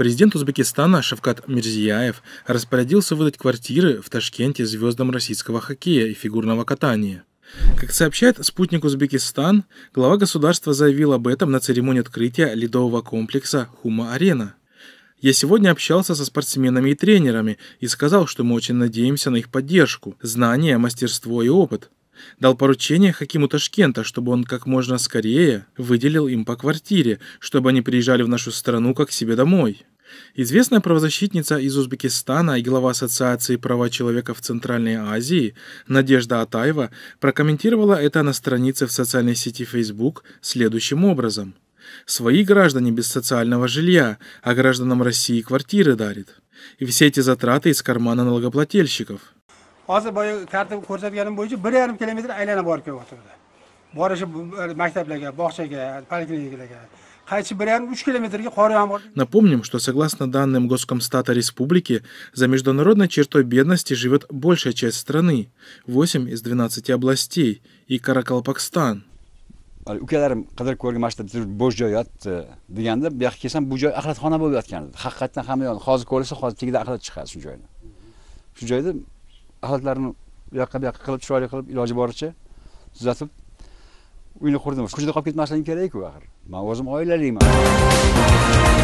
Президент Узбекистана Шавкат Мирзияев распорядился выдать квартиры в Ташкенте звездам российского хоккея и фигурного катания. Как сообщает спутник Узбекистан, глава государства заявил об этом на церемонии открытия ледового комплекса «Хума-арена». Я сегодня общался со спортсменами и тренерами и сказал, что мы очень надеемся на их поддержку, знания, мастерство и опыт. Дал поручение Хакиму Ташкента, чтобы он как можно скорее выделил им по квартире, чтобы они приезжали в нашу страну как себе домой. Известная правозащитница из Узбекистана и глава Ассоциации права человека в Центральной Азии Надежда Атаева прокомментировала это на странице в социальной сети Facebook следующим образом. Свои граждане без социального жилья, а гражданам России квартиры дарит. И все эти затраты из кармана налогоплательщиков. Hozir Напомним, что согласно данным Госкомстата Республики, за международной чертой бедности живет большая часть страны, 8 из 12 областей и Каракалпакстан. ukalarim qidirib ko'rgan mana shu bo'sh joy yotibdi deganda uyni qurdim ko'chada qolib ketmasligim kerakku axir man o'zim oilaliman